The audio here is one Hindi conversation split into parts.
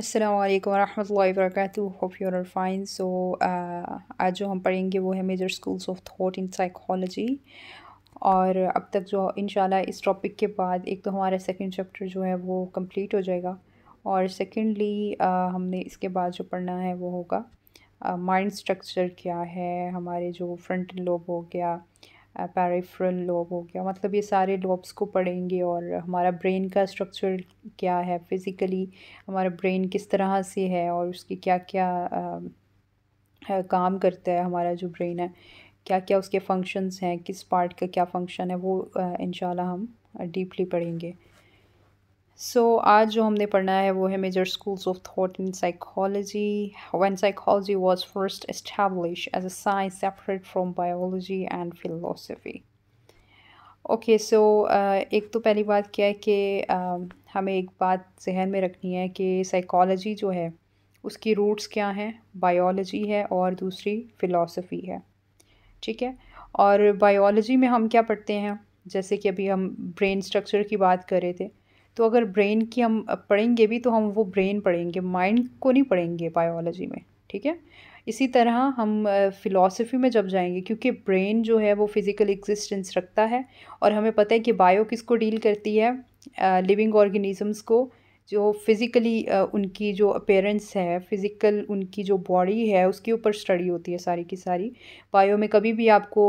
अस्सलाम वालेकुम रहमतुल्लाहि hope you are fine so आज जो हम पढ़ेंगे वो है major schools of thought in psychology और अब तक जो इन इस टॉपिक के बाद एक तो हमारा सेकंड चैप्टर जो है वो कंप्लीट हो जाएगा और सेकेंडली uh, हमने इसके बाद जो पढ़ना है वो होगा माइंड uh, स्ट्रक्चर क्या है हमारे जो फ्रंट लोब हो गया पैरिफ्रल लोब हो गया मतलब ये सारे लोब्स को पढ़ेंगे और हमारा ब्रेन का स्ट्रक्चर क्या है फिज़िकली हमारा ब्रेन किस तरह से है और उसके क्या क्या आ, आ, काम करता है हमारा जो ब्रेन है क्या क्या उसके फंक्शंस हैं किस पार्ट का क्या फंक्शन है वो इन हम डीपली पढ़ेंगे सो so, आज जो हमने पढ़ना है वो है major schools of thought in psychology when psychology was first establish as a science separate from biology and philosophy okay so एक तो पहली बात क्या है कि uh, हमें एक बात जहन में रखनी है कि साइकोलॉजी जो है उसकी रूट्स क्या हैं बायोलॉजी है और दूसरी फिलोसफी है ठीक है और बायोलॉजी में हम क्या पढ़ते हैं जैसे कि अभी हम ब्रेन स्ट्रक्चर की बात कर रहे थे तो अगर ब्रेन की हम पढ़ेंगे भी तो हम वो ब्रेन पढ़ेंगे माइंड को नहीं पढ़ेंगे बायोलॉजी में ठीक है इसी तरह हम फिलॉसफी में जब जाएंगे क्योंकि ब्रेन जो है वो फिज़िकल एग्जिस्टेंस रखता है और हमें पता है कि बायो किसको डील करती है लिविंग ऑर्गेनिजम्स को जो फिज़िकली उनकी जो अपेरेंस है फिज़िकल उनकी जो बॉडी है उसके ऊपर स्टडी होती है सारी की सारी बायो में कभी भी आपको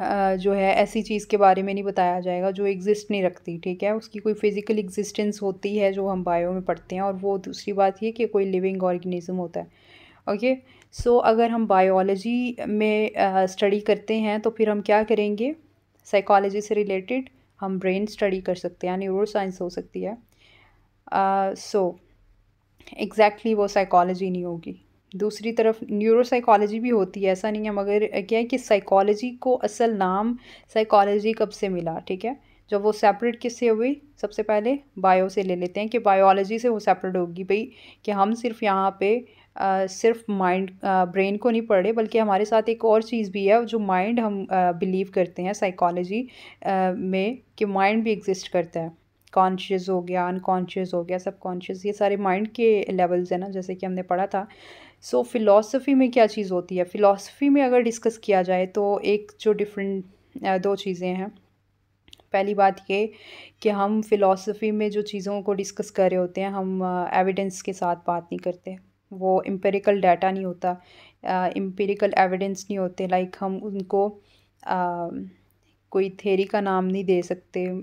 जो है ऐसी चीज़ के बारे में नहीं बताया जाएगा जो एग्जिस्ट नहीं रखती ठीक है उसकी कोई फिज़िकल एग्जिस्टेंस होती है जो हम बायो में पढ़ते हैं और वो दूसरी बात ये कि कोई लिविंग ऑर्गेनिज़म होता है ओके सो so, अगर हम बायोलॉजी में स्टडी करते हैं तो फिर हम क्या करेंगे साइकोलॉजी से रिलेटेड हम ब्रेन स्टडी कर सकते हैं न्यूरो साइंस हो सकती है so uh, exactly so, exactly वो साइकोलॉजी नहीं होगी दूसरी तरफ न्यूरोसाइकोलॉजी भी होती है ऐसा नहीं है मगर क्या है कि साइकोलॉजी को असल नाम साइकोलॉजी कब से मिला ठीक है जब वो सेपरेट किससे हुई सबसे पहले बायो से ले लेते हैं कि बायोलॉजी से वो सेपरेट होगी भाई कि हम सिर्फ यहाँ पे आ, सिर्फ माइंड ब्रेन को नहीं पढ़े बल्कि हमारे साथ एक और चीज़ भी है जो माइंड हम बिलीव करते हैं साइकोलॉजी में कि माइंड भी एग्जिस्ट करता है कॉन्शियस हो गया अनकॉन्शियस हो गया सब कॉन्शियस ये सारे माइंड के लेवल्स हैं ना जैसे कि हमने पढ़ा था सो so, फ़िलासफ़ी में क्या चीज़ होती है फ़िलासफ़ी में अगर डिस्कस किया जाए तो एक जो डिफरेंट दो चीज़ें हैं पहली बात ये कि हम फ़िलासफ़ी में जो चीज़ों को डिस्कस कर रहे होते हैं हम एविडेंस के साथ बात नहीं करते वो एम्पेरिकल डाटा नहीं होता एम्पेरिकल एविडेंस नहीं होते लाइक हम उनको आ, कोई थेरी का नाम नहीं दे सकते आ,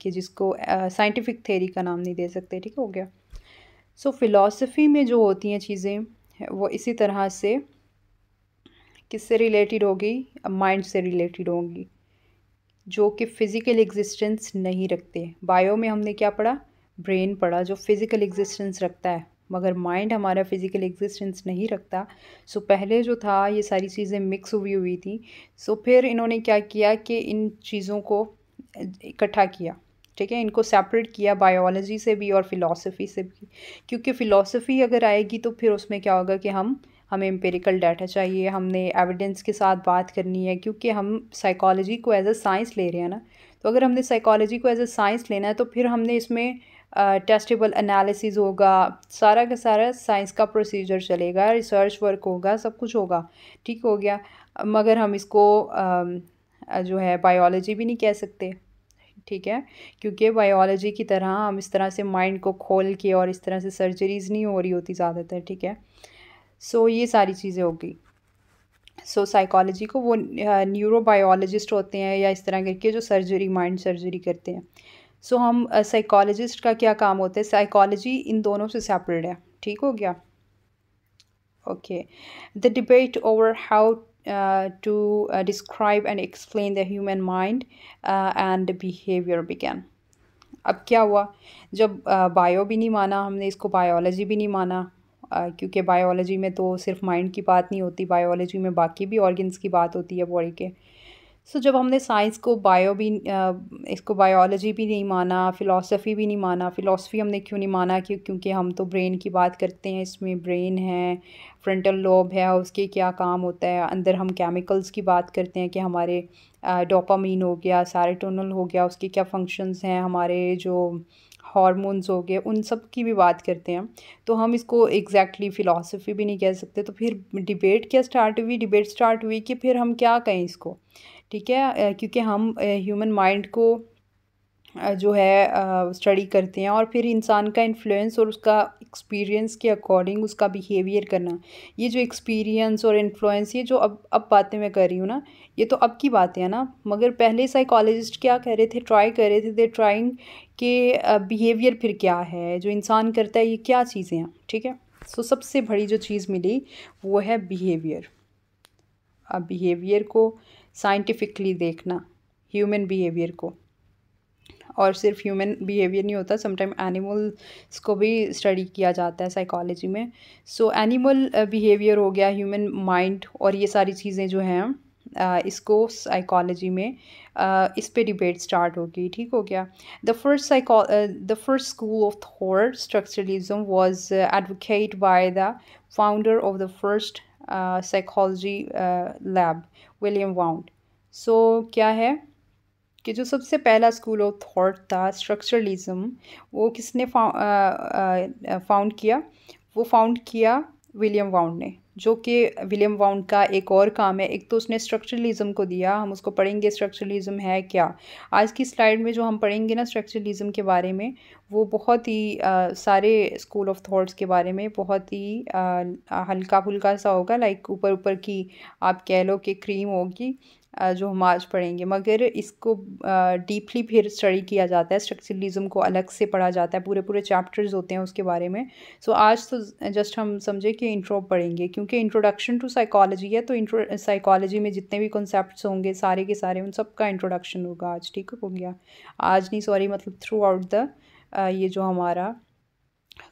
कि जिसको साइंटिफिक थेरी का नाम नहीं दे सकते ठीक हो गया सो so, फ़िलासफ़ी में जो होती हैं चीज़ें वो इसी तरह से किससे रिलेटेड होगी माइंड से रिलेटेड होगी जो कि फ़िज़िकल एग्जिस्टेंस नहीं रखते बायो में हमने क्या पढ़ा ब्रेन पढ़ा जो फ़िज़िकल एग्जिस्टेंस रखता है मगर माइंड हमारा फ़िज़िकल एग्जिस्टेंस नहीं रखता सो पहले जो था ये सारी चीज़ें मिक्स हुई हुई थी सो फिर इन्होंने क्या किया कि इन चीज़ों को इकट्ठा किया ठीक है इनको सेपरेट किया बायोलॉजी से भी और फिलॉसफी से भी क्योंकि फ़िलासफ़ी अगर आएगी तो फिर उसमें क्या होगा कि हम हमें एम्पेरिकल डाटा चाहिए हमने एविडेंस के साथ बात करनी है क्योंकि हम साइकोलॉजी को एज अ साइंस ले रहे हैं ना तो अगर हमने साइकोलॉजी को एज अ साइंस लेना है तो फिर हमने इसमें टेस्टेबल uh, एनालिसिस होगा सारा का सारा साइंस का प्रोसीजर चलेगा रिसर्च वर्क होगा सब कुछ होगा ठीक हो गया मगर हम इसको uh, जो है बायोलॉजी भी नहीं कह सकते ठीक है क्योंकि बायोलॉजी की तरह हम इस तरह से माइंड को खोल के और इस तरह से सर्जरीज़ नहीं हो रही होती ज़्यादातर ठीक है सो so, ये सारी चीज़ें होगी सो so, साइकोलॉजी को वो न्यूरोबायोलॉजिस्ट होते हैं या इस तरह करके जो सर्जरी माइंड सर्जरी करते हैं सो so, हम साइकोलॉजिस्ट uh, का क्या काम होता है साइकोलॉजी इन दोनों से सेपरेट है ठीक हो गया okay the debate over how uh, to uh, describe and explain the human mind uh, and behavior began अब क्या हुआ जब बायो uh, भी नहीं माना हमने इसको बायोलॉजी भी नहीं माना uh, क्योंकि बायोलॉजी में तो सिर्फ माइंड की बात नहीं होती बायोलॉजी में बाकी भी ऑर्गन्स की बात होती है बॉडी के सो so, जब हमने साइंस को बायो भी इसको बायोलॉजी भी नहीं माना फ़िलासफ़ी भी नहीं माना फ़िलासफ़ी हमने क्यों नहीं माना क्यों क्योंकि हम तो ब्रेन की बात करते हैं इसमें ब्रेन है फ्रंटल लोब है उसके क्या काम होता है अंदर हम केमिकल्स की बात करते हैं कि हमारे डोपामीन हो गया सारेटोनल हो गया उसके क्या फंक्शंस हैं हमारे जो हॉर्मोन्स हो गए उन सब की भी बात करते हैं तो हम इसको एग्जैक्टली exactly फ़िलासफ़ी भी नहीं कह सकते तो फिर डिबेट क्या स्टार्ट हुई डिबेट स्टार्ट हुई कि फिर हम क्या कहें इसको ठीक है क्योंकि हम ह्यूमन माइंड को जो है स्टडी करते हैं और फिर इंसान का इन्फ्लुएंस और उसका एक्सपीरियंस के अकॉर्डिंग उसका बिहेवियर करना ये जो एक्सपीरियंस और इन्फ्लुएंस ये जो अब अब बातें मैं कर रही हूँ ना ये तो अब की बातें हैं ना मगर पहले साइकोलॉजिस्ट क्या कह रहे थे ट्राई कर रहे थे दे ट्राइंग के बिहेवियर फिर क्या है जो इंसान करता है ये क्या चीज़ें हैं ठीक है सो so, सबसे बड़ी जो चीज़ मिली वो है बिहेवियर अब बिहेवियर को साइंटिफिकली देखना ह्यूमन बिहेवियर को और सिर्फ ह्यूमन बिहेवियर नहीं होता समटाइम एनिमल्स को भी स्टडी किया जाता है साइकोलॉजी में सो एनिमल बिहेवियर हो गया ह्यूमन माइंड और ये सारी चीज़ें जो हैं uh, इसको साइकोलॉजी में uh, इस पे डिबेट स्टार्ट हो गई ठीक हो गया the first psycho the first school of thought structuralism was advocate by the founder of the first psychology lab William Wundt so क्या है कि जो सबसे पहला स्कूल ऑफ थॉट था स्ट्रक्चरलिज्म वो किसने फाउंड किया वो फाउंड किया विलियम वाउंड ने जो कि विलियम वाउंड का एक और काम है एक तो उसने स्ट्रक्चरलिज्म को दिया हम उसको पढ़ेंगे स्ट्रक्चरलिज्म है क्या आज की स्लाइड में जो हम पढ़ेंगे ना स्ट्रक्चरलिज्म के बारे में वो बहुत ही आ, सारे स्कूल ऑफ थॉट्स के बारे में बहुत ही आ, हल्का फुल्का सा होगा लाइक ऊपर ऊपर की आप कह लो कि क्रीम होगी जो हम आज पढ़ेंगे मगर इसको डीपली फिर स्टडी किया जाता है स्ट्रक्चरलिज्म को अलग से पढ़ा जाता है पूरे पूरे चैप्टर्स होते हैं उसके बारे में सो so, आज तो जस्ट हम समझे कि इंट्रो पढ़ेंगे क्योंकि इंट्रोडक्शन टू साइकोलॉजी है तो इंट्रो साइकोलॉजी में जितने भी कॉन्सेप्ट होंगे सारे के सारे उन सब का इंट्रोडक्शन होगा आज ठीक हो गया आज नहीं सॉरी मतलब थ्रू आउट द ये जो हमारा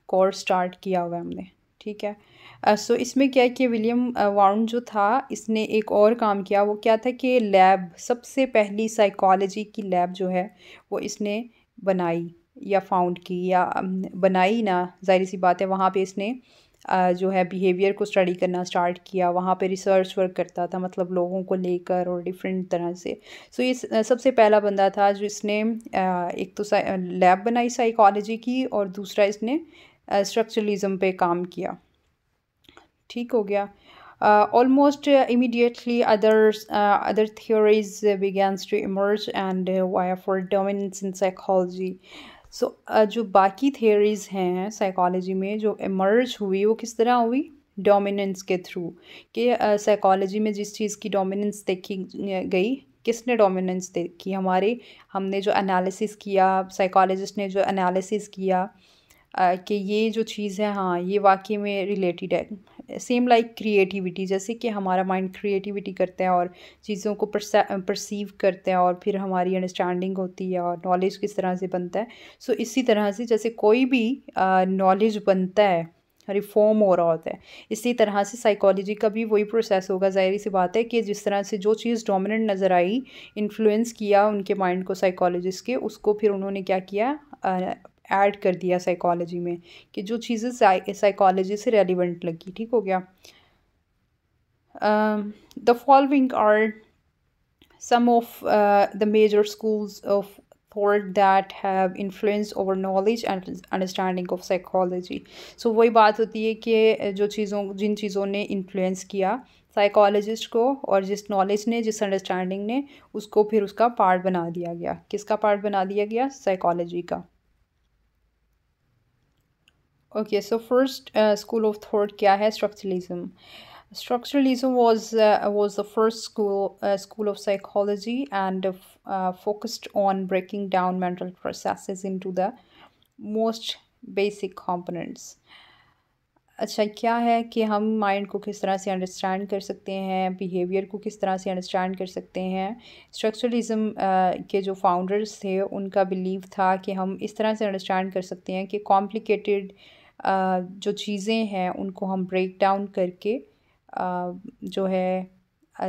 कोर्स स्टार्ट किया हुआ है हमने ठीक है सो so, इसमें क्या है कि विलियम वाउंड जो था इसने एक और काम किया वो क्या था कि लैब सबसे पहली साइकोलॉजी की लैब जो है वो इसने बनाई या फाउंड की या बनाई ना जाहिर सी बात है वहाँ पे इसने जो है बिहेवियर को स्टडी करना स्टार्ट किया वहाँ पे रिसर्च वर्क करता था मतलब लोगों को लेकर और डिफरेंट तरह से सो so, ये सबसे पहला बंदा था जो इसने एक तो लैब बनाई साइकोलॉजी की और दूसरा इसने स्ट्रक्चरलिज़म पे काम किया ठीक हो गया almost immediately others other theories begins to emerge and vie for dominance in psychology so जो बाकी थियोरीज हैं साइकोलॉजी में जो इमर्ज हुई वो किस तरह हुई डोमिनेंस के थ्रू कि साइकोलॉजी में जिस चीज़ की डोमिनेंस देखी गई किसने डोमिनेंस देखी हमारे हमने जो एनालिसिस किया साइकोलॉजिस्ट ने जो एनालिसिस किया कि ये जो चीज़ है हाँ ये वाकई में रिलेटेड है सेम लाइक क्रिएटिविटी जैसे कि हमारा माइंड क्रिएटिविटी करते हैं और चीज़ों को परसीव करते हैं और फिर हमारी अंडरस्टैंडिंग होती है और नॉलेज किस तरह से बनता है सो so, इसी तरह से जैसे कोई भी नॉलेज बनता है रिफॉर्म हो रहा होता है इसी तरह से साइकोलॉजी का भी वही प्रोसेस होगा जाहिर सी बात है कि जिस तरह से जो चीज़ डोमिनेंट नज़र आई इन्फ्लुएंस किया उनके माइंड को साइकोलॉजिस्ट के उसको फिर उन्होंने क्या किया ऐड कर दिया साइकोलॉजी में कि जो चीज़ें साइकोलॉजी से रेलिवेंट लगी ठीक हो गया the following are some of the major schools of thought that have influence over knowledge and understanding of psychology so वही बात होती है कि जो चीज़ों जिन चीज़ों ने इन्फ्लुएंस किया साइकोलॉजिस्ट को और जिस नॉलेज ने जिस अंडरस्टैंडिंग ने उसको फिर उसका पार्ट बना दिया गया किसका पार्ट बना दिया गया साइकोलॉजी का okay so first school of thought क्या है structuralism structuralism was was the first school school of psychology and focused on breaking down mental processes into the most basic components अच्छा क्या है कि हम माइंड को किस तरह से अंडरस्टैंड कर सकते हैं बिहेवियर को किस तरह से अंडरस्टैंड कर सकते हैं स्ट्रक्चरलिज्म uh, के जो फाउंडर्स थे उनका बिलीव था कि हम इस तरह से अंडरस्टैंड कर सकते हैं कि कॉम्प्लिकेटेड uh, जो चीज़ें हैं उनको हम ब्रेक डाउन करके जो है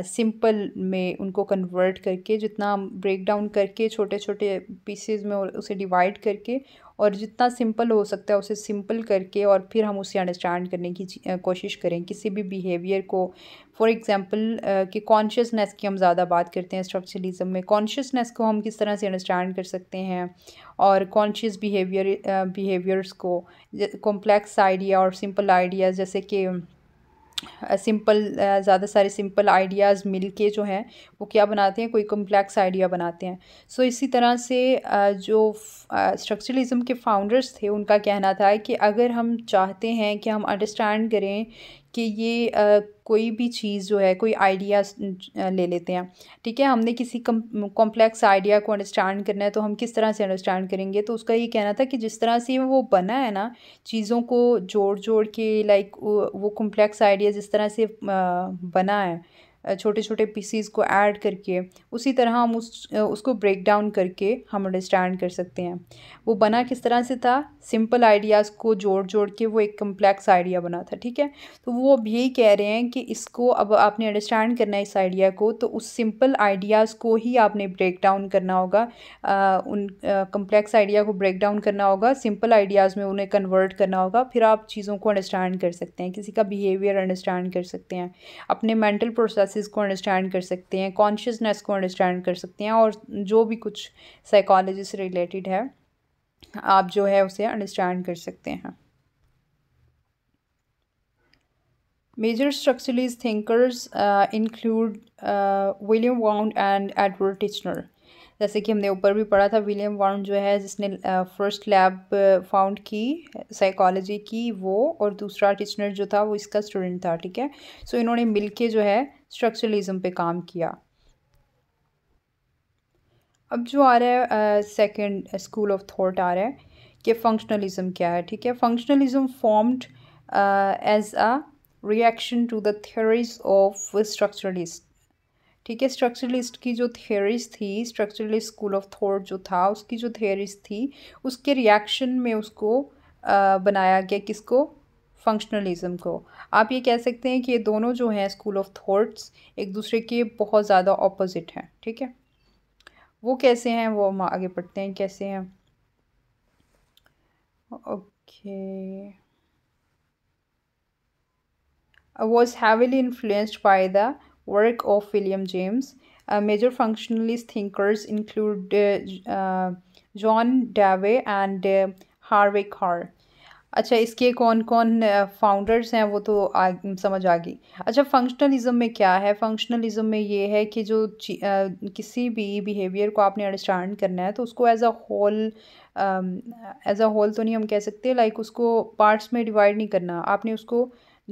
सिंपल में उनको कन्वर्ट करके जितना ब्रेक डाउन करके छोटे छोटे पीसेज में उसे डिवाइड करके और जितना सिंपल हो सकता है उसे सिंपल करके और फिर हम उसे अंडरस्टैंड करने की कोशिश करें किसी भी बिहेवियर को फॉर एग्ज़ाम्पल कि कॉन्शियसनेस की हम ज़्यादा बात करते हैं स्ट्रक्चरलिज्म में कॉन्शियसनेस को हम किस तरह से अंडरस्टैंड कर सकते हैं और कॉन्शियस बिहेवियर बिहेवियर्स को कॉम्प्लेक्स आइडिया और सिंपल आइडियाज़ जैसे कि सिंपल ज़्यादा सारे सिंपल आइडियाज़ मिल के जो हैं वो क्या बनाते हैं कोई कम्प्लेक्स आइडिया बनाते हैं सो so, इसी तरह से जो स्ट्रक्चरलिज़म के फाउंडर्स थे उनका कहना था कि अगर हम चाहते हैं कि हम अंडरस्टैंड करें कि ये आ, कोई भी चीज़ जो है कोई आइडिया ले लेते हैं ठीक है हमने किसी कॉम्प्लेक्स आइडिया को अंडरस्टैंड करना है तो हम किस तरह से अंडरस्टैंड करेंगे तो उसका ये कहना था कि जिस तरह से वो बना है ना चीज़ों को जोड़ जोड़ के लाइक वो कॉम्प्लेक्स आइडिया जिस तरह से बना है छोटे छोटे पीसीज को ऐड करके उसी तरह हम उस उसको ब्रेक डाउन करके हम अंडरस्टैंड कर सकते हैं वो बना किस तरह से था सिंपल आइडियाज़ को जोड़ जोड़ के वो एक कम्प्लेक्स आइडिया बना था ठीक है तो वो अब यही कह रहे हैं कि इसको अब आपने अंडरस्टैंड करना है इस आइडिया को तो उस सिंपल आइडियाज़ को ही आपने ब्रेक डाउन करना होगा आ, उन कम्प्लेक्स आइडिया को ब्रेक डाउन करना होगा सिंपल आइडियाज़ में उन्हें कन्वर्ट करना होगा फिर आप चीज़ों को अंडरस्टैंड कर सकते हैं किसी का बिहेवियर अंडरस्टैंड कर सकते हैं अपने मेंटल प्रोसेस क्लासेस को अंडरस्टैंड कर सकते हैं कॉन्शियसनेस को अंडरस्टैंड कर सकते हैं और जो भी कुछ साइकोलॉजी से रिलेटेड है आप जो है उसे अंडरस्टैंड कर सकते हैं major structuralist thinkers include William Wundt and Edward Titchener जैसे कि हमने ऊपर भी पढ़ा था विलियम वाउंड जो है जिसने फर्स्ट लैब फाउंड की साइकोलॉजी की वो और दूसरा टिचनर जो था वो इसका स्टूडेंट था ठीक है सो so, इन्होंने मिलके जो है स्ट्रक्चरलिज्म पे काम किया अब जो आ रहा है सेकंड स्कूल ऑफ थॉट आ रहा है कि फंक्शनलिज्म क्या है ठीक है functionalism formed as a reaction to the theories of structuralist ठीक है स्ट्रक्चरलिस्ट की जो थ्योरीज थी स्ट्रक्चरलिस्ट स्कूल ऑफ थॉट जो था उसकी जो थ्योरीज थी उसके रिएक्शन में उसको uh, बनाया गया किसको फंक्शनलिज्म को आप ये कह सकते हैं कि ये दोनों जो हैं स्कूल ऑफ थॉट्स एक दूसरे के बहुत ज़्यादा ऑपोजिट हैं ठीक है वो कैसे हैं वो हम आगे पढ़ते हैं कैसे हैं okay was heavily influenced by the work of William James major functionalist thinkers include John Dewey and Harvey Carr अच्छा इसके कौन कौन फाउंडर्स हैं वो तो आ, समझ आ गई अच्छा फंक्शनलिज्म में क्या है फंक्शनलिज्म में ये है कि जो आ, किसी भी बिहेवियर को आपने अंडरस्टैंड करना है तो उसको as a whole as a whole तो नहीं हम कह सकते लाइक उसको पार्ट्स में डिवाइड नहीं करना आपने उसको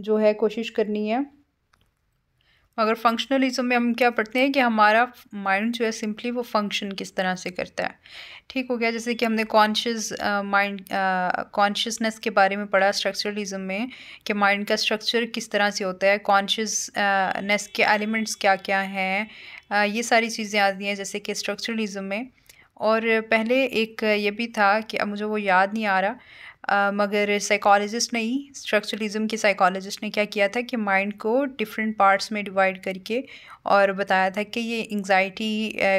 जो है कोशिश करनी है मगर फंक्शनलिज्म में हम क्या पढ़ते हैं कि हमारा माइंड जो है सिंपली वो फंक्शन किस तरह से करता है ठीक हो गया जैसे कि हमने कॉन्शियस माइंड कॉन्शियसनेस के बारे में पढ़ा स्ट्रक्चरलिज्म में कि माइंड का स्ट्रक्चर किस तरह से होता है कॉन्शियसनेस के एलिमेंट्स क्या क्या हैं uh, ये सारी चीज़ें आती हैं जैसे कि स्ट्रक्चरलिज्म में और पहले एक ये भी था कि अब मुझे वो याद नहीं आ रहा मगर साइकोलॉजिस्ट ने ही स्ट्रक्चरलिज्म के साइकोलॉजिस्ट ने क्या किया था कि माइंड को डिफरेंट पार्ट्स में डिवाइड करके और बताया था कि ये एंग्जाइटी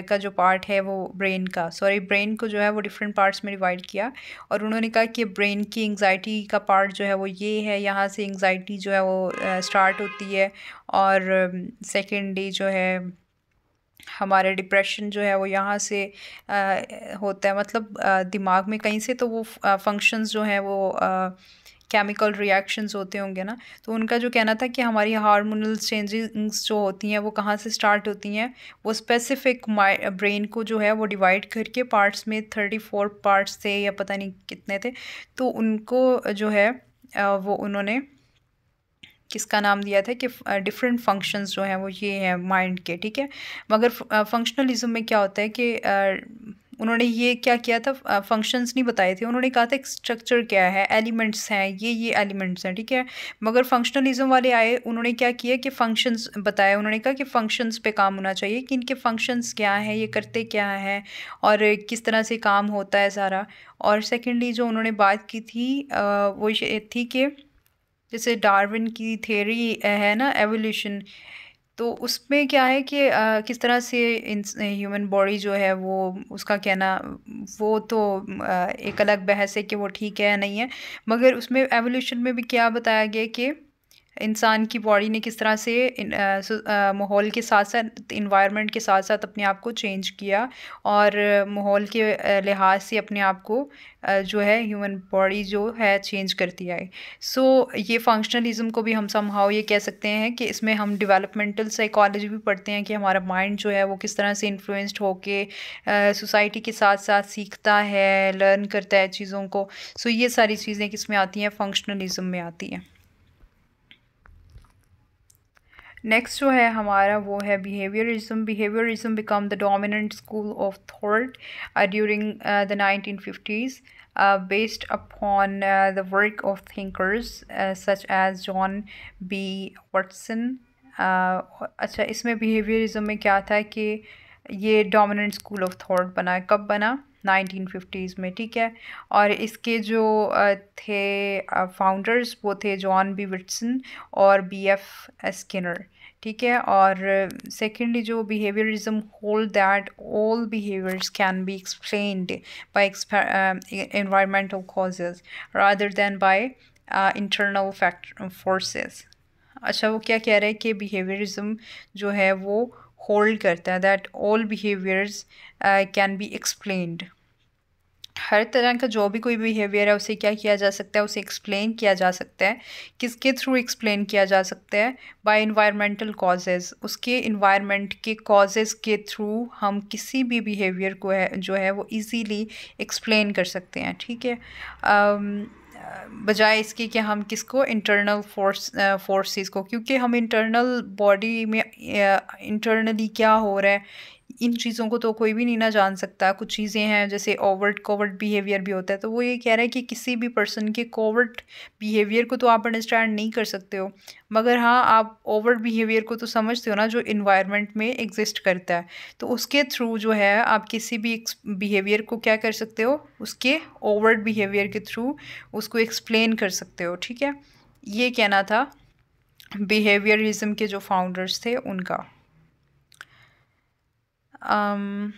का जो पार्ट है वो ब्रेन का सॉरी ब्रेन को जो है वो डिफरेंट पार्ट्स में डिवाइड किया और उन्होंने कहा कि ब्रेन की एंग्जाइटी का पार्ट जो है वो ये है यहाँ से एंग्जाइटी जो है वो स्टार्ट होती है और सेकेंड डे जो है हमारे डिप्रेशन जो है वो यहाँ से आ, होता है मतलब आ, दिमाग में कहीं से तो वो फंक्शंस जो हैं वो केमिकल रिएक्शंस होते होंगे ना तो उनका जो कहना था कि हमारी हार्मोनल चेंजिंग्स जो होती हैं वो कहाँ से स्टार्ट होती हैं वो स्पेसिफिक ब्रेन को जो है वो डिवाइड करके पार्ट्स में थर्टी फोर पार्ट्स थे या पता नहीं कितने थे तो उनको जो है वो उन्होंने किसका नाम दिया था कि डिफरेंट फंक्शंस जो हैं वो ये हैं माइंड के ठीक है मगर फंक्शनलिज्म में क्या होता है कि उन्होंने ये क्या किया था फंक्शंस नहीं बताए थे उन्होंने कहा था स्ट्रक्चर क्या है एलिमेंट्स हैं ये ये एलिमेंट्स हैं ठीक है मगर फंक्शनलिज्म वाले आए उन्होंने क्या किया कि फंक्शंस बताए उन्होंने कहा कि फंक्शंस पे काम होना चाहिए कि इनके फंक्शंस क्या हैं ये करते क्या हैं और किस तरह से काम होता है सारा और सेकेंडली जो उन्होंने बात की थी वो ये थी कि जैसे डार्विन की थेरी है ना एवोल्यूशन तो उसमें क्या है कि आ, किस तरह से ह्यूमन बॉडी जो है वो उसका कहना वो तो आ, एक अलग बहस है कि वो ठीक है या नहीं है मगर उसमें एवोल्यूशन में भी क्या बताया गया कि इंसान की बॉडी ने किस तरह से माहौल के साथ साथ इन्वायरमेंट के साथ साथ अपने आप को चेंज किया और माहौल के लिहाज से अपने आप को जो है ह्यूमन बॉडी जो है चेंज करती आई सो so, ये फंक्शनलिज्म को भी हम समहाव ये कह सकते हैं कि इसमें हम डेवलपमेंटल साइकोलॉजी भी पढ़ते हैं कि हमारा माइंड जो है वो किस तरह से इन्फ्लुएंस्ड होके सोसाइटी के साथ साथ सीखता है लर्न करता है चीज़ों को सो so, ये सारी चीज़ें किस में आती हैं फंक्शनलिज्म में आती हैं नेक्स्ट जो है हमारा वो है behaviourism behaviourism become the dominant school of thought during the nineteen fifties based upon the work of thinkers such as John B Watson अच्छा इसमें बिहेवियरिज्म में क्या था कि ये डोमिनेंट स्कूल ऑफ थॉट बना कब बना 1950s में ठीक है और इसके जो uh, थे फाउंडर्स uh, वो थे जॉन बी विटसन और बी एफ स्किनर ठीक है और सेकेंडली जो behaviourism hold that all behaviours can be explained एक्सप environmental causes rather than by internal fact forces अच्छा वो क्या कह रहे हैं कि बिहेवियरिज्म जो है वो होल्ड करता है that all behaviours can be explained हर तरह का जो भी कोई बिहेवियर है उसे क्या किया जा सकता है उसे एक्सप्लेन किया जा सकता है किसके थ्रू एक्सप्लेन किया जा सकता है बाय इन्वायरमेंटल कॉजेज़ उसके इन्वायरमेंट के कॉजेज़ के थ्रू हम किसी भी बिहेवियर को है जो है वो इजीली एक्सप्लेन कर सकते हैं ठीक है um, बजाय इसके कि हम किसको इंटरनल फोर्स फोर्सेस को क्योंकि हम इंटरनल बॉडी में इंटरनली क्या हो रहा है इन चीज़ों को तो कोई भी नहीं ना जान सकता कुछ चीज़ें हैं जैसे ओवर्ट कोवर्ट बिहेवियर भी होता है तो वो ये कह रहा है कि किसी भी पर्सन के कोवर्ट बिहेवियर को तो आप अंडरस्टैंड नहीं कर सकते हो मगर हाँ आप ओवर्ट बिहेवियर को तो समझते हो ना जो इन्वायरमेंट में एग्जिस्ट करता है तो उसके थ्रू जो है आप किसी भी बिहेवियर को क्या कर सकते हो उसके ओवर्ट बिहेवियर के थ्रू उसको एक्सप्लेन कर सकते हो ठीक है ये कहना था बिहेवियरिज्म के जो फाउंडर्स थे उनका um,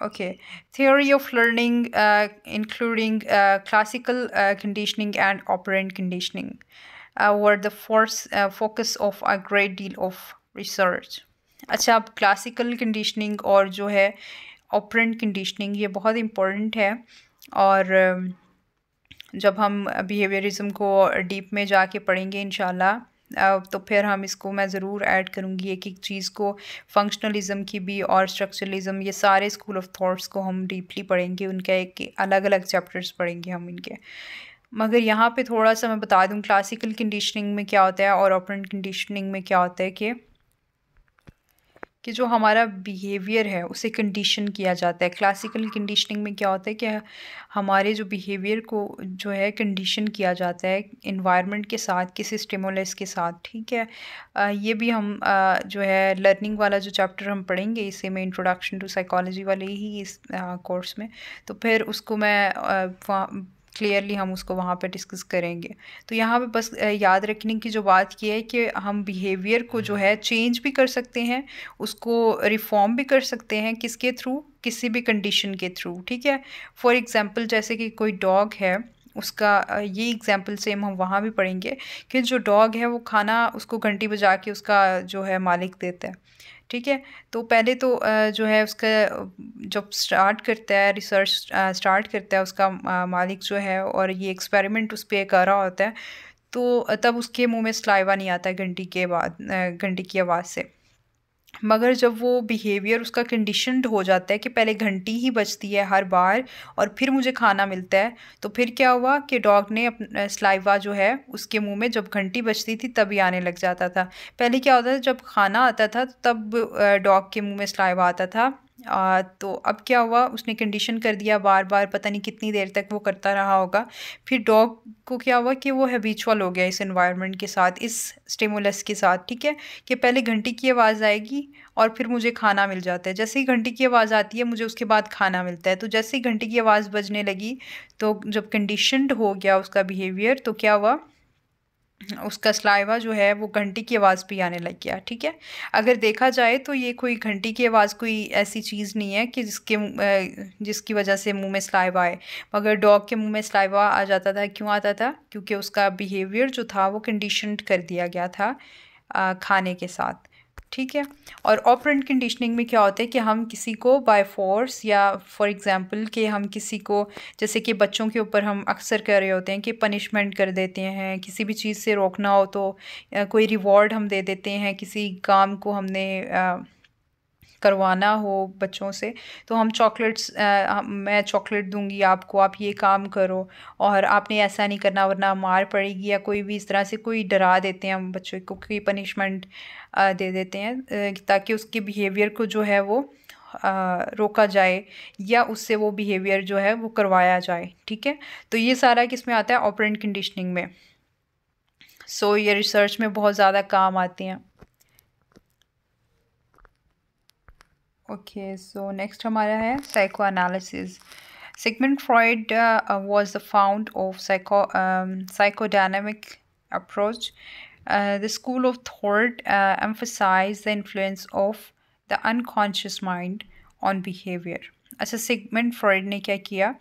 okay theory of learning uh, including uh, classical uh, conditioning and operant conditioning uh, were the force, uh, focus of a great deal of research अच्छा अब क्लासिकल कंडीशनिंग और जो है ऑपरेंट कंडीशनिंग ये बहुत इम्पोर्टेंट है और जब हम बिहेवियरिज्म को डीप में जाके पढ़ेंगे इंशाल्लाह तो फिर हम इसको मैं ज़रूर ऐड करूँगी एक एक चीज़ को फंक्शनलिज़म की भी और स्ट्रक्चरलिज़म ये सारे स्कूल ऑफ थाट्स को हम डीपली पढ़ेंगे उनके एक अलग अलग चैप्टर्स पढ़ेंगे हम इनके मगर यहाँ पे थोड़ा सा मैं बता दूँ क्लासिकल कंडीशनिंग में क्या होता है और ऑपरेंट कंडीशनिंग में क्या होता है कि कि जो हमारा बिहेवियर है उसे कंडीशन किया जाता है क्लासिकल कंडीशनिंग में क्या होता है कि हमारे जो बिहेवियर को जो है कंडीशन किया जाता है इन्वायरमेंट के साथ किसी स्टिमुलस के साथ ठीक है आ, ये भी हम आ, जो है लर्निंग वाला जो चैप्टर हम पढ़ेंगे इसे में इंट्रोडक्शन टू साइकोलॉजी वाले ही इस कोर्स में तो फिर उसको मैं आ, क्लियरली हम उसको वहाँ पे डिस्कस करेंगे तो यहाँ पे बस याद रखने की जो बात यह है कि हम बिहेवियर को जो हम्म। है चेंज भी कर सकते हैं उसको रिफॉर्म भी कर सकते हैं किसके थ्रू किसी भी कंडीशन के थ्रू ठीक है फॉर एग्ज़ाम्पल जैसे कि कोई डॉग है उसका ये एग्जाम्पल सेम हम वहाँ भी पढ़ेंगे कि जो डॉग है वो खाना उसको घंटी बजा के उसका जो है मालिक देता है ठीक है तो पहले तो जो है उसका जब स्टार्ट करता है रिसर्च स्टार्ट करता है उसका मालिक जो है और ये एक्सपेरिमेंट उस पर कर रहा होता है तो तब उसके मुंह में स्लाइवा नहीं आता है घंटी के बाद घंटी की आवाज़ से मगर जब वो बिहेवियर उसका कंडीशनड हो जाता है कि पहले घंटी ही बजती है हर बार और फिर मुझे खाना मिलता है तो फिर क्या हुआ कि डॉग ने अपना स्लाइवा जो है उसके मुंह में जब घंटी बजती थी तभी आने लग जाता था पहले क्या होता था जब खाना आता था तब डॉग के मुंह में स्लाइवा आता था आ, तो अब क्या हुआ उसने कंडीशन कर दिया बार बार पता नहीं कितनी देर तक वो करता रहा होगा फिर डॉग को क्या हुआ कि वो हैबिचुअल हो गया इस इन्वायरमेंट के साथ इस स्टेमुलस के साथ ठीक है कि पहले घंटी की आवाज़ आएगी और फिर मुझे खाना मिल जाता है जैसे ही घंटी की आवाज़ आती है मुझे उसके बाद खाना मिलता है तो जैसे ही घंटी की आवाज़ बजने लगी तो जब कंडीशनड हो गया उसका बिहेवियर तो क्या हुआ उसका सलाइवा जो है वो घंटी की आवाज़ भी आने लग गया ठीक है अगर देखा जाए तो ये कोई घंटी की आवाज़ कोई ऐसी चीज़ नहीं है कि जिसके जिसकी वजह से मुंह में सलाइवा आए मगर डॉग के मुंह में सलाइवा आ जाता था क्यों आता था क्योंकि उसका बिहेवियर जो था वो कंडीशन कर दिया गया था खाने के साथ ठीक है और ऑपरेंट कंडीशनिंग में क्या होता है कि हम किसी को बाय फोर्स या फॉर एग्जांपल कि हम किसी को जैसे कि बच्चों के ऊपर हम अक्सर कर रहे होते हैं कि पनिशमेंट कर देते हैं किसी भी चीज़ से रोकना हो तो कोई रिवॉर्ड हम दे देते हैं किसी काम को हमने आ, करवाना हो बच्चों से तो हम चॉकलेट्स मैं चॉकलेट दूंगी आपको आप ये काम करो और आपने ऐसा नहीं करना वरना मार पड़ेगी या कोई भी इस तरह से कोई डरा देते हैं हम बच्चों को कोई पनिशमेंट दे देते हैं ताकि उसके बिहेवियर को जो है वो रोका जाए या उससे वो बिहेवियर जो है वो करवाया जाए ठीक है तो ये सारा किस में आता है ऑपरेंट कंडीशनिंग में सो so, ये रिसर्च में बहुत ज़्यादा काम आते हैं ओके सो नेक्स्ट हमारा है psychoanalysis Sigmund Freud was the found of psycho psychodynamic approach the school of thought emphasise the influence of the unconscious mind on behaviour अच्छा सिगमेंट फ्रॉइड ने क्या किया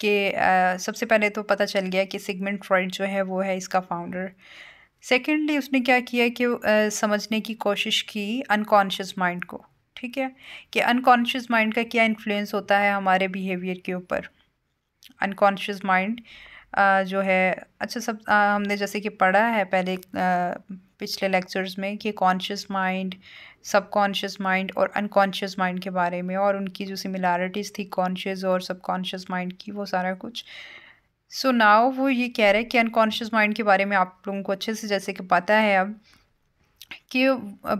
कि uh, सबसे पहले तो पता चल गया कि सिगमेंट फ्रॉइड जो है वो है इसका फाउंडर सेकेंडली उसने क्या किया कि uh, समझने की कोशिश की अनकॉन्शियस माइंड को ठीक है कि अनकॉन्शियस माइंड का क्या इन्फ्लुएंस होता है हमारे बिहेवियर के ऊपर अनकॉन्शियस माइंड जो है अच्छा सब आ, हमने जैसे कि पढ़ा है पहले आ, पिछले लेक्चर्स में कि कॉन्शियस माइंड सबकॉन्शियस माइंड और अनकॉन्शियस माइंड के बारे में और उनकी जो सिमिलारिटीज़ थी कॉन्शियस और सबकॉन्शियस माइंड की वो सारा कुछ सो so नाउ वो ये कह रहे हैं कि अनकॉन्शियस माइंड के बारे में आप लोगों को अच्छे से जैसे कि पता है अब कि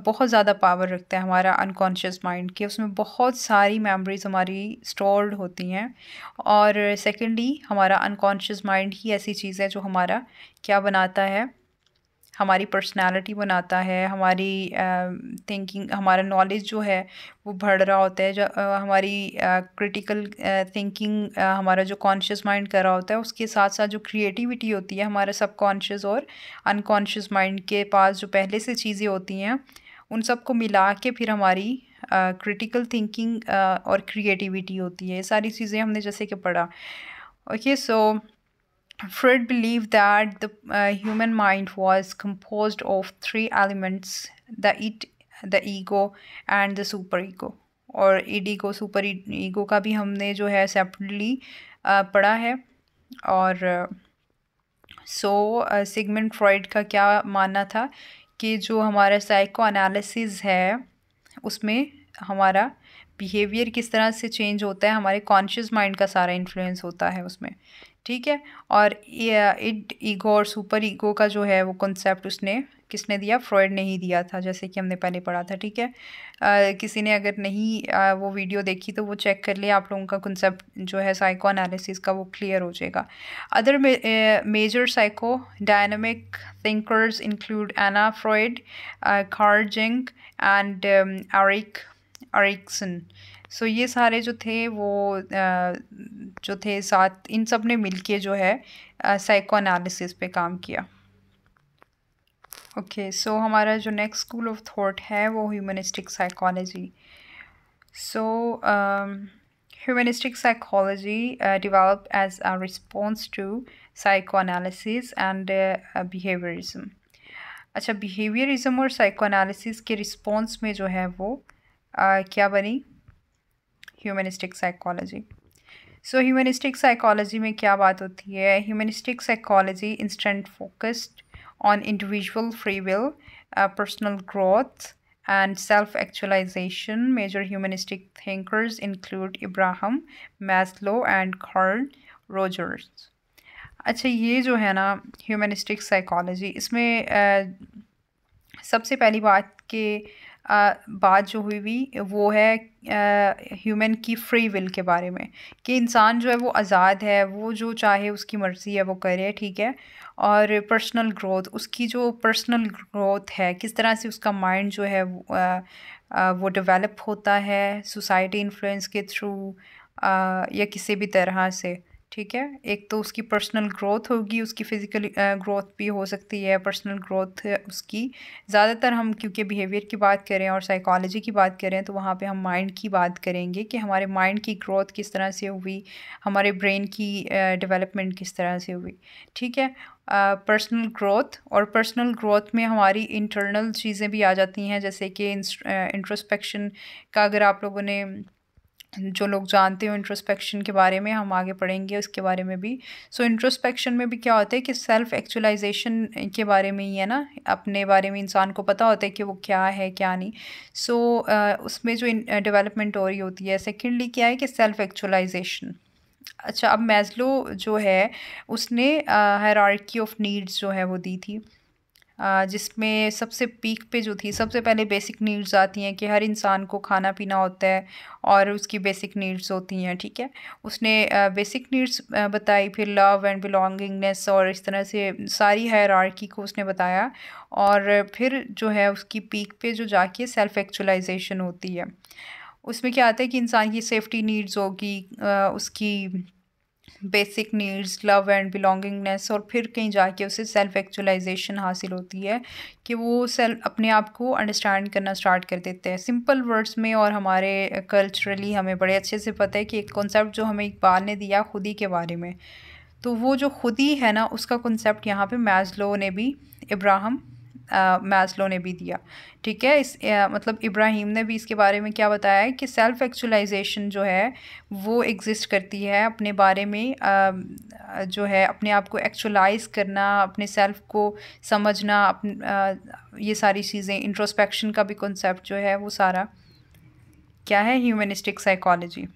बहुत ज़्यादा पावर रखता है हमारा अनकॉन्शियस माइंड कि उसमें बहुत सारी मेमोरीज़ हमारी स्टोर्ड होती हैं और सेकेंडली हमारा अनकॉन्शियस माइंड ही ऐसी चीज़ है जो हमारा क्या बनाता है हमारी पर्सनालिटी बनाता है हमारी थिंकिंग हमारा नॉलेज जो है वो बढ़ रहा होता है जो हमारी क्रिटिकल थिंकिंग हमारा जो कॉन्शियस माइंड कर रहा होता है उसके साथ साथ जो क्रिएटिविटी होती है हमारे सबकॉन्शियस और अनकॉन्शियस माइंड के पास जो पहले से चीज़ें होती हैं उन सब को मिला के फिर हमारी क्रिटिकल थिंकिंग और क्रिएटिविटी होती है ये सारी चीज़ें हमने जैसे कि पढ़ा okay so Freud believed that the uh, human mind was composed of three elements the it, the ego, and the superego. और id ego super ego का भी हमने जो है सेपरेटली uh, पढ़ा है और सो सिगमेंट फ्रॉइड का क्या मानना था कि जो हमारा साइको एनालिसिस है उसमें हमारा बिहेवियर किस तरह से चेंज होता है हमारे कॉन्शियस माइंड का सारा इन्फ्लुएंस होता है उसमें ठीक है और इड ईगो और सुपर ईगो का जो है वो कॉन्सेप्ट उसने किसने दिया फ्रॉयड ने ही दिया था जैसे कि हमने पहले पढ़ा था ठीक है आ, किसी ने अगर नहीं आ, वो वीडियो देखी तो वो चेक कर ले आप लोगों का कंसेप्ट जो है साइको एनालिसिस का वो क्लियर हो जाएगा other major psychodynamic thinkers include Anna Freud Carl Jung and Erik Erikson सो ये सारे जो थे वो जो थे साथ इन सब ने मिल के जो है साइको अनालिसिस पे काम किया ओके okay, सो so हमारा जो नेक्स्ट स्कूल ऑफ थॉट है वो humanistic psychology so humanistic psychology develop as a response to psychoanalysis and behaviourism अच्छा बिहेवियरिज्म और साइको अनालिसिस के रिस्पॉन्स में जो है वो uh, क्या बनी humanistic psychology so humanistic psychology में क्या बात होती है humanistic psychology instead focused on individual free will personal growth and self actualisation major humanistic thinkers include Abraham Maslow and Carl Rogers अच्छा ये जो है ना ह्यूमनिस्टिक साइकोलॉजी इसमें आ, uh, सबसे पहली बात के बात जो हुई हुई वो है ह्यूमन की फ्री विल के बारे में कि इंसान जो है वो आज़ाद है वो जो चाहे उसकी मर्ज़ी है वो करे ठीक है और पर्सनल ग्रोथ उसकी जो पर्सनल ग्रोथ है किस तरह से उसका माइंड जो है वो, वो डेवलप होता है सोसाइटी इन्फ्लुएंस के थ्रू या किसी भी तरह से ठीक है एक तो उसकी पर्सनल ग्रोथ होगी उसकी फिज़िकल ग्रोथ भी हो सकती है पर्सनल ग्रोथ उसकी ज़्यादातर हम क्योंकि बिहेवियर की बात करें और साइकोलॉजी की बात करें तो वहाँ पे हम माइंड की बात करेंगे कि हमारे माइंड की ग्रोथ किस तरह से हुई हमारे ब्रेन की डेवलपमेंट किस तरह से हुई ठीक है पर्सनल uh, ग्रोथ और पर्सनल ग्रोथ में हमारी इंटरनल चीज़ें भी आ जाती हैं जैसे कि इंट्रोस्पेक्शन का अगर आप लोगों ने जो लोग जानते हो इंट्रोस्पेक्शन के बारे में हम आगे पढ़ेंगे उसके बारे में भी सो so, इंट्रोस्पेक्शन में भी क्या होता है कि सेल्फ एक्चुअलाइजेशन के बारे में ही है ना अपने बारे में इंसान को पता होता है कि वो क्या है क्या नहीं सो so, उसमें जो डेवलपमेंट हो रही होती है सेकेंडली क्या है कि सेल्फ एक्चुअलाइजेशन अच्छा अब मैजलो जो है उसने हरारकी ऑफ नीड्स जो है वो दी थी जिसमें सबसे पीक पे जो थी सबसे पहले बेसिक नीड्स आती हैं कि हर इंसान को खाना पीना होता है और उसकी बेसिक नीड्स होती हैं ठीक है उसने बेसिक नीड्स बताई फिर लव एंड बिलोंगिंगनेस और इस तरह से सारी आर्की को उसने बताया और फिर जो है उसकी पीक पे जो जाके सेल्फ एक्चुलाइजेशन होती है उसमें क्या आता है कि इंसान की सेफ्टी नीड्स होगी उसकी basic needs love and belongingness और फिर कहीं जाके उसे सेल्फ एक्चुअलाइजेशन हासिल होती है कि वो सेल्फ अपने आप को अंडरस्टैंड करना स्टार्ट कर देते हैं सिंपल वर्ड्स में और हमारे कल्चरली हमें बड़े अच्छे से पता है कि एक कॉन्सेप्ट जो हमें इकबाल ने दिया खुदी के बारे में तो वो जो खुदी है ना उसका कॉन्सेप्ट यहाँ पे मैजलो ने भी इब्राहम मैस्लो ने भी दिया ठीक है इस आ, मतलब इब्राहिम ने भी इसके बारे में क्या बताया कि सेल्फ़ एक्चुअलाइजेशन जो है वो एग्ज़िस्ट करती है अपने बारे में आ, जो है अपने आप को एक्चुअलाइज करना अपने सेल्फ़ को समझना अपन, आ, ये सारी चीज़ें इंट्रोस्पेक्शन का भी कॉन्सेप्ट जो है वो सारा क्या है ह्यूमनिस्टिक साइकोलॉजी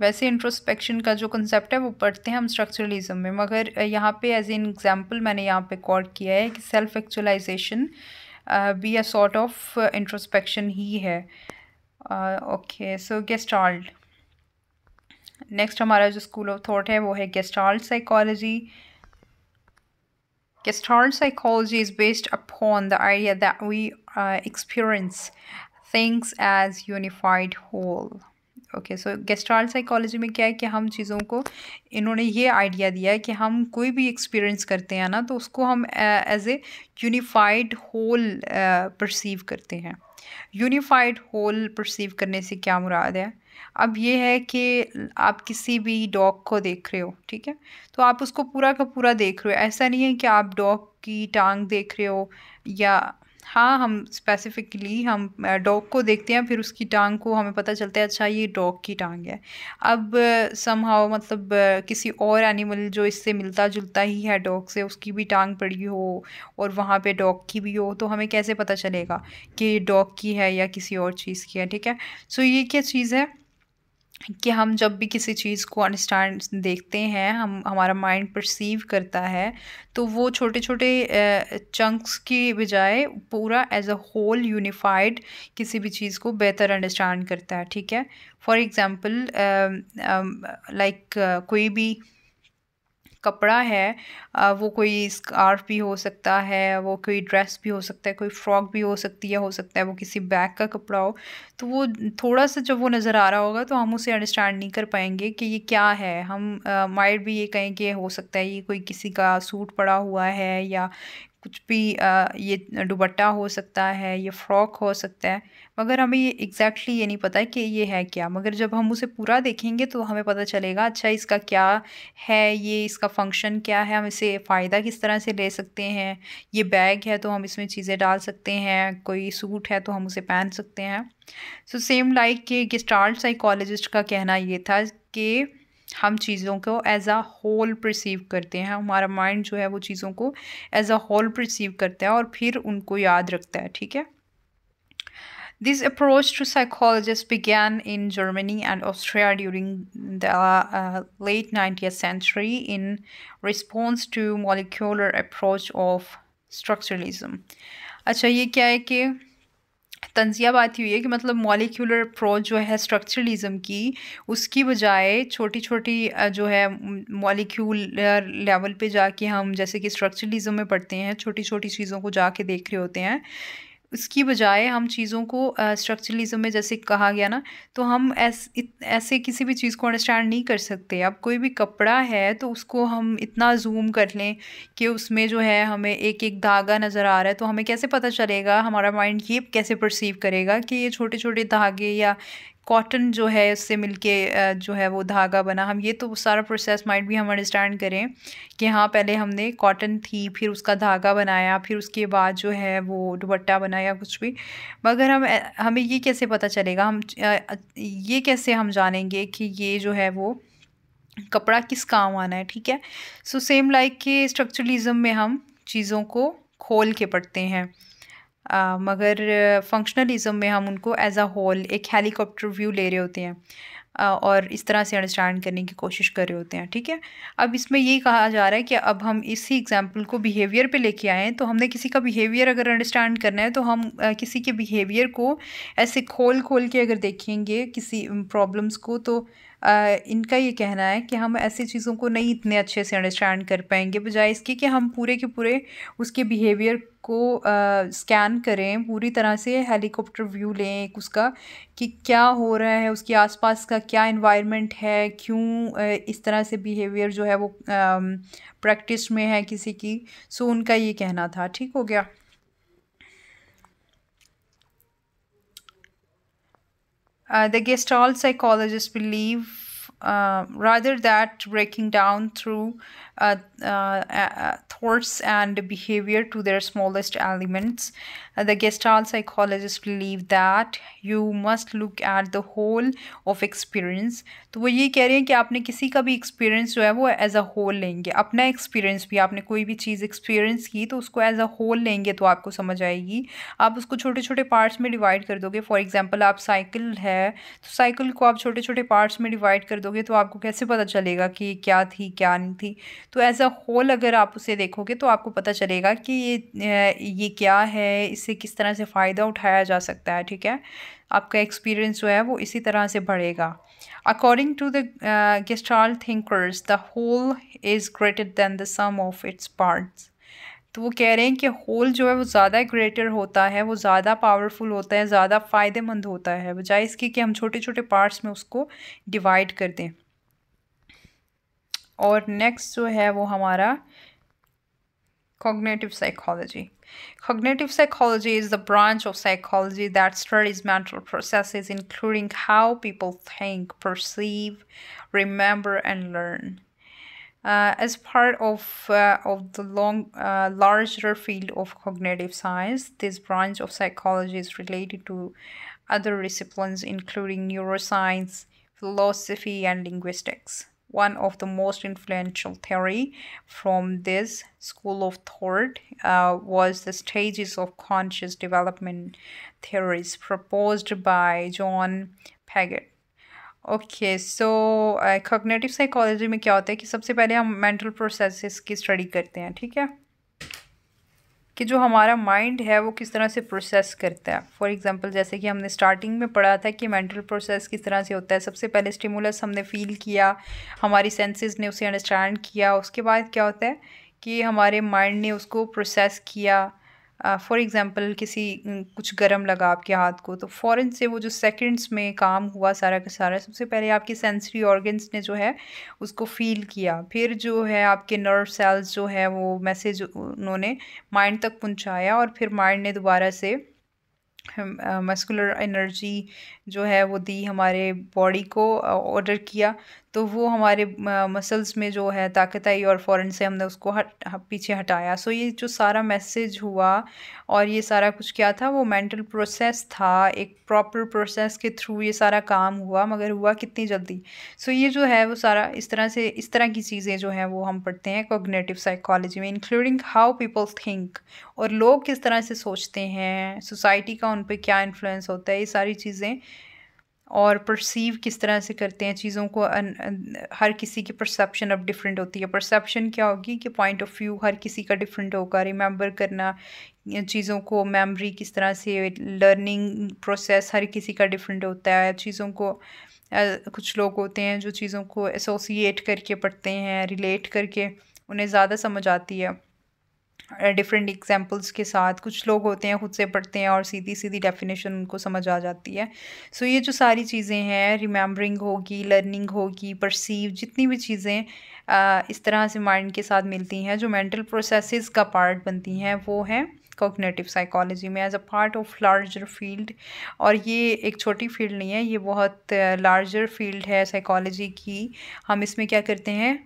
वैसे इंट्रोस्पेक्शन का जो कंसेप्ट है वो पढ़ते हैं हम स्ट्रक्चरलिज्म में मगर यहाँ पे एज एन एग्जांपल मैंने यहाँ पे कॉड किया है कि self actualisation be a sort of introspection ही है ओके सो गेस्टाल्ट नेक्स्ट हमारा जो स्कूल ऑफ थॉट है वो है Gestalt psychology Gestalt psychology is based upon the idea that we experience things as unified whole okay so Gestalt psychology में क्या है कि हम चीज़ों को इन्होंने ये आइडिया दिया है कि हम कोई भी एक्सपीरियंस करते हैं ना तो उसको हम as a unified whole perceive करते हैं यूनिफाइड होल परसीव करने से क्या मुराद है अब ये है कि आप किसी भी डॉग को देख रहे हो ठीक है तो आप उसको पूरा का पूरा देख रहे हो ऐसा नहीं है कि आप डॉग की टांग देख रहे हो या हाँ हम स्पेसिफिकली हम डॉग को देखते हैं फिर उसकी टांग को हमें पता चलता है अच्छा ये डॉग की टांग है अब समहाव मतलब किसी और एनिमल जो इससे मिलता जुलता ही है डॉग से उसकी भी टांग पड़ी हो और वहाँ पे डॉग की भी हो तो हमें कैसे पता चलेगा कि डॉग की है या किसी और चीज़ की है ठीक है सो ये क्या चीज़ है कि हम जब भी किसी चीज़ को अंडरस्टैंड देखते हैं हम हमारा माइंड परसीव करता है तो वो छोटे छोटे चंक्स की बजाय पूरा एज अ होल यूनिफाइड किसी भी चीज़ को बेहतर अंडरस्टैंड करता है ठीक है फॉर एग्ज़ाम्पल लाइक कोई भी कपड़ा है वो कोई स्कार्फ भी हो सकता है वो कोई ड्रेस भी हो सकता है कोई फ्रॉक भी हो सकती है हो सकता है वो किसी बैग का कपड़ा हो तो वो थोड़ा सा जब वो नज़र आ रहा होगा तो हम उसे अंडरस्टैंड नहीं कर पाएंगे कि ये क्या है हम माइंड भी ये कहें कि हो सकता है ये कोई किसी का सूट पड़ा हुआ है या कुछ भी आ, ये दुबट्टा हो सकता है ये फ्रॉक हो सकता है मगर हमें ये एग्जैक्टली exactly ये नहीं पता है कि ये है क्या मगर जब हम उसे पूरा देखेंगे तो हमें पता चलेगा अच्छा इसका क्या है ये इसका फंक्शन क्या है हम इसे फ़ायदा किस तरह से ले सकते हैं ये बैग है तो हम इसमें चीज़ें डाल सकते हैं कोई सूट है तो हम उसे पहन सकते हैं सो सेम लाइक के गेस्टार्ट साइकोलॉजिस्ट का कहना ये था कि हम चीज़ों को एज अ होल परसीव करते हैं हमारा माइंड जो है वो चीज़ों को एज अ होल परसीव करता है और फिर उनको याद रखता है ठीक है This approach to psychologists began in Germany and Austria during the uh, late 19th century in response to molecular approach of structuralism. अच्छा ये क्या है कि तंजिया बात हुई है कि मतलब मॉलिकुलर अप्रोच जो है स्ट्रक्चरलिज्म की उसकी बजाय छोटी छोटी जो है मॉलिक्यूलर लेवल पे जाके हम जैसे कि स्ट्रक्चरलिज्म में पढ़ते हैं छोटी छोटी चीज़ों को जाके देख रहे होते हैं उसकी बजाय हम चीज़ों को स्ट्रक्चरलिज्म में जैसे कहा गया ना तो हम ऐस इत, ऐसे किसी भी चीज़ को अंडरस्टैंड नहीं कर सकते अब कोई भी कपड़ा है तो उसको हम इतना जूम कर लें कि उसमें जो है हमें एक एक धागा नज़र आ रहा है तो हमें कैसे पता चलेगा हमारा माइंड ये कैसे परसीव करेगा कि ये छोटे छोटे धागे या कॉटन जो है उससे मिलके जो है वो धागा बना हम ये तो सारा प्रोसेस माइंड भी हम अंडरस्टैंड करें कि हाँ पहले हमने कॉटन थी फिर उसका धागा बनाया फिर उसके बाद जो है वो दुपट्टा बनाया कुछ भी मगर हम हमें ये कैसे पता चलेगा हम ये कैसे हम जानेंगे कि ये जो है वो कपड़ा किस काम आना है ठीक है सो सेम लाइक के स्ट्रक्चरलिज़म में हम चीज़ों को खोल के पढ़ते हैं आ, मगर फंक्शनलिज्म में हम उनको एज अ होल एक हेलीकॉप्टर व्यू ले रहे होते हैं और इस तरह से अंडरस्टैंड करने की कोशिश कर रहे होते हैं ठीक है अब इसमें यही कहा जा रहा है कि अब हम इसी एग्जाम्पल को बिहेवियर पे लेके आए हैं तो हमने किसी का बिहेवियर अगर अंडरस्टैंड करना है तो हम किसी के बिहेवियर को ऐसे खोल खोल के अगर देखेंगे किसी प्रॉब्लम्स को तो इनका ये कहना है कि हम ऐसी चीज़ों को नहीं इतने अच्छे से अंडरस्टैंड कर पाएंगे बजाय इसके कि हम पूरे के पूरे उसके बिहेवियर को स्कैन करें पूरी तरह से हेलीकॉप्टर व्यू लें एक उसका कि क्या हो रहा है उसके आसपास का क्या इन्वायरमेंट है क्यों इस तरह से बिहेवियर जो है वो प्रैक्टिस में है किसी की सो उनका ये कहना था ठीक हो गया Uh, the gestalt psychologists believe uh, rather that breaking down through uh, uh, uh thoughts and behavior to their smallest elements. Uh, the Gestalt psychologists believe that you must look at the whole of experience. तो वो ये कह रहे हैं कि आपने किसी का भी एक्सपीरियंस जो है वो एज अ होल लेंगे अपना एक्सपीरियंस भी आपने कोई भी चीज़ एक्सपीरियंस की तो उसको एज अ होल लेंगे तो आपको समझ आएगी आप उसको छोटे छोटे पार्ट्स में डिवाइड कर दोगे फॉर example आप साइकिल है तो साइकिल को आप छोटे छोटे पार्ट्स में डिवाइड कर दोगे तो आपको कैसे पता चलेगा कि क्या थी क्या नहीं थी तो as अ होल अगर आप उसे देखोगे तो आपको पता चलेगा कि ये ये क्या है इससे किस तरह से फ़ायदा उठाया जा सकता है ठीक है आपका एक्सपीरियंस जो है वो इसी तरह से बढ़ेगा according to the Gestalt thinkers the whole is greater than the sum of its parts तो वो कह रहे हैं कि होल जो है वो ज़्यादा ग्रेटर होता है वो ज़्यादा पावरफुल होता है ज़्यादा फ़ायदेमंद होता है बजाय इसके कि हम छोटे छोटे पार्ट्स में उसको डिवाइड कर दें और नेक्स्ट जो है वो हमारा Cognitive psychology. Cognitive psychology is the branch of psychology that studies mental processes, including how people think, perceive, remember, and learn. Uh, as part of, uh, of the long, uh, larger field of cognitive science, this branch of psychology is related to other disciplines, including neuroscience, philosophy, and linguistics one of the most influential theory from this school of thought uh, was the stages of conscious development theories proposed by John Paget. Okay, so uh, cognitive psychology, में क्या होता है कि सबसे पहले हम mental processes की study करते हैं ठीक है कि जो हमारा माइंड है वो किस तरह से प्रोसेस करता है फॉर एग्जांपल जैसे कि हमने स्टार्टिंग में पढ़ा था कि मेंटल प्रोसेस किस तरह से होता है सबसे पहले स्टिमुलस हमने फ़ील किया हमारी सेंसेस ने उसे अंडरस्टैंड किया उसके बाद क्या होता है कि हमारे माइंड ने उसको प्रोसेस किया फ़ॉर एग्ज़ाम्पल किसी कुछ गर्म लगा आपके हाथ को तो फ़ौर से वो जो सेकेंड्स में काम हुआ सारा का सारा सबसे पहले आपके सेंसरी ऑर्गन्स ने जो है उसको फील किया फिर जो है आपके नर्व सेल्स जो है वो मैसेज उन्होंने माइंड तक पहुंचाया और फिर माइंड ने दोबारा से मस्कुलर एनर्जी जो है वो दी हमारे बॉडी को ऑर्डर किया तो वो हमारे मसल्स में जो है ताकत आई और फ़ौरन से हमने उसको हट पीछे हटाया सो ये जो सारा मैसेज हुआ और ये सारा कुछ क्या था वो मेंटल प्रोसेस था एक प्रॉपर प्रोसेस के थ्रू ये सारा काम हुआ मगर हुआ कितनी जल्दी सो ये जो है वो सारा इस तरह से इस तरह की चीज़ें जो हैं वो हम पढ़ते हैं कोगनेटिव साइकोलॉजी में इंक्लूडिंग हाउ पीपल थिंक और लोग किस तरह से सोचते हैं सोसाइटी का उन पर क्या इन्फ्लुएंस होता है ये सारी चीज़ें और परसीव किस तरह से करते हैं चीज़ों को अन, अन, हर किसी की परसेप्शन अब डिफरेंट होती है परसेप्शन क्या होगी कि पॉइंट ऑफ व्यू हर किसी का डिफरेंट होगा रिमेंबर करना चीज़ों को मेमोरी किस तरह से लर्निंग प्रोसेस हर किसी का डिफरेंट होता है चीज़ों को कुछ लोग होते हैं जो चीज़ों को एसोसिएट करके पढ़ते हैं रिलेट करके उन्हें ज़्यादा समझ आती है डिफरेंट एग्जांपल्स के साथ कुछ लोग होते हैं खुद से पढ़ते हैं और सीधी सीधी डेफिनेशन उनको समझ आ जाती है सो so, ये जो सारी चीज़ें हैं रिमेम्बरिंग होगी लर्निंग होगी परसीव जितनी भी चीज़ें इस तरह से माइंड के साथ मिलती हैं जो मेंटल प्रोसेसेस का पार्ट बनती हैं वो हैं कोगनेटिव साइकोलॉजी में as a part of larger field और ये एक छोटी फील्ड नहीं है ये बहुत लार्जर फील्ड है साइकोलॉजी की हम इसमें क्या करते हैं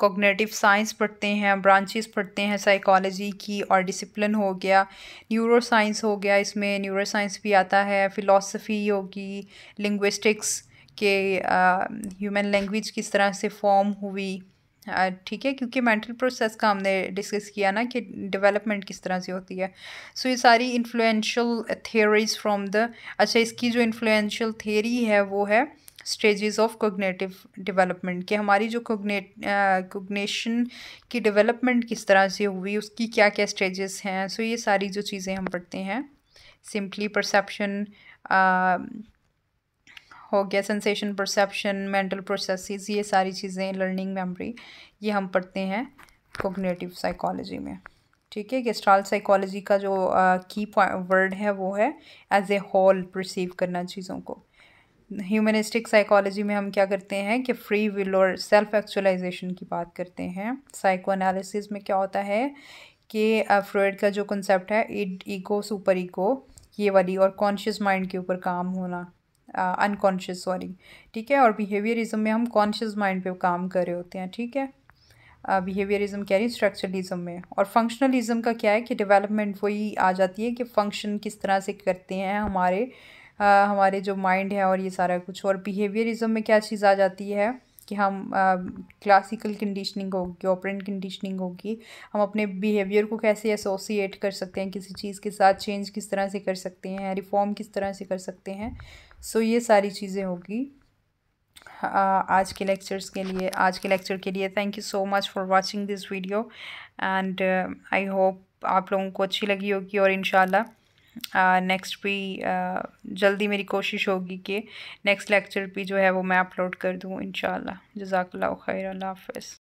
कोगनेटिव साइंस पढ़ते हैं ब्रांचेस पढ़ते हैं साइकोलॉजी की और डिसिप्लिन हो गया न्यूरो साइंस हो गया इसमें न्यूरो साइंस भी आता है फ़िलासफ़ी होगी लिंग्विस्टिक्स के ह्यूमन लैंग्वेज किस तरह से फॉर्म हुई ठीक है क्योंकि मेंटल प्रोसेस का हमने डिस्कस किया ना कि डेवलपमेंट किस तरह से होती है सो so, ये सारी इन्फ्लुएंशियल थेरीज फ्रॉम द अच्छा इसकी जो इन्फ्लुएंशियल थेरी है वो है स्टेजेस ऑफ कोगनेटिव डेवलपमेंट कि हमारी जो कोगनेट कोगनेशन की डेवलपमेंट किस तरह से हुई उसकी क्या क्या स्टेजेस हैं सो ये सारी जो चीज़ें हम पढ़ते हैं सिंपली परसेप्शन हो गया सेंसेशन परसेप्शन मेंटल प्रोसेसेस ये सारी चीज़ें लर्निंग मेमोरी ये हम पढ़ते हैं कोगनेटिव साइकोलॉजी में ठीक है गेस्टाल साइकोलॉजी का जो की वर्ड है वो है एज ए होल परसीव करना चीज़ों को ह्यूमनिस्टिक साइकोलॉजी में हम क्या करते हैं कि फ्री विल और सेल्फ एक्चुअलाइजेशन की बात करते हैं साइको एनालिसिस में क्या होता है कि फ्रोइड का जो कंसेप्ट है इड ईगो सुपर ईगो ये वाली और कॉन्शियस माइंड के ऊपर काम होना अनकॉन्शियस सॉरी ठीक है और बिहेवियरिज्म में हम कॉन्शियस माइंड पे काम कर रहे होते हैं ठीक है बिहेवियरिज्म कह रही स्ट्रक्चरलिज्म में और फंक्शनलिज्म का क्या है कि डेवलपमेंट वही आ जाती है कि फंक्शन किस तरह से करते हैं हमारे uh, आ, हमारे जो माइंड है और ये सारा कुछ और बिहेवियरिज्म में क्या चीज़ आ जाती है कि हम क्लासिकल कंडीशनिंग होगी ऑपरेंट कंडीशनिंग होगी हम अपने बिहेवियर को कैसे एसोसिएट कर सकते हैं किसी चीज़ के साथ चेंज किस तरह से कर सकते हैं रिफॉर्म किस तरह से कर सकते हैं सो so, ये सारी चीज़ें होगी आज के लेक्चर्स के लिए आज के लेक्चर के लिए thank you so much for watching this video and I hope आप लोगों को अच्छी लगी होगी और इनशाला नेक्स्ट uh, भी uh, जल्दी मेरी कोशिश होगी कि नेक्स्ट लेक्चर भी जो है वो मैं अपलोड कर दूँ इन शाला जजाकल्ला खैर अल्लाह हाफ